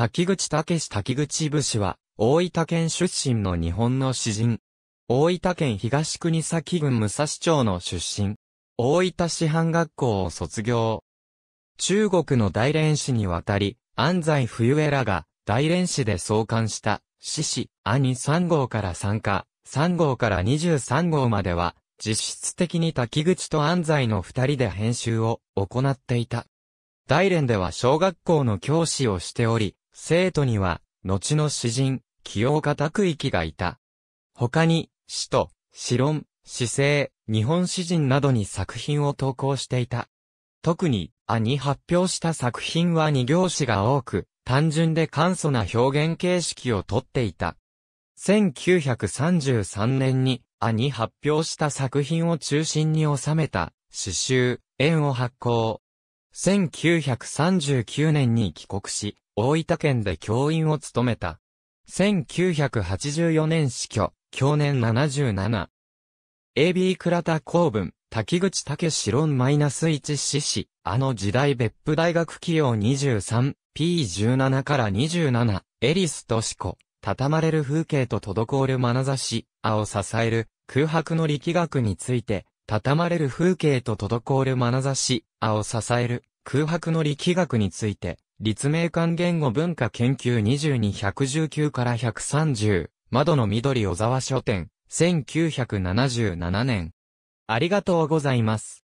滝口武滝口武士は、大分県出身の日本の詩人。大分県東国崎郡武蔵町の出身。大分師範学校を卒業。中国の大連市に渡り、安西冬江らが大連市で創刊した、獅子、兄3号から参加、3号から23号までは、実質的に滝口と安西の二人で編集を行っていた。大連では小学校の教師をしており、生徒には、後の詩人、清岡拓域がいた。他に、詩と、詩論、詩聖、日本詩人などに作品を投稿していた。特に、あに発表した作品は二行詞が多く、単純で簡素な表現形式をとっていた。1933年に、あに発表した作品を中心に収めた、詩集、縁を発行。1939年に帰国し、大分県で教員を務めた。1984年死去、去年77。AB 倉田公文、滝口武史論 -1 死史、あの時代別府大学企業 23P17 から27、エリスとしこ、畳まれる風景と滞る眼差し、青支える、空白の力学について、畳まれる風景と滞る眼差し、あを支える空白の力学について、立命館言語文化研究22119から130、窓の緑小沢書店、1977年。ありがとうございます。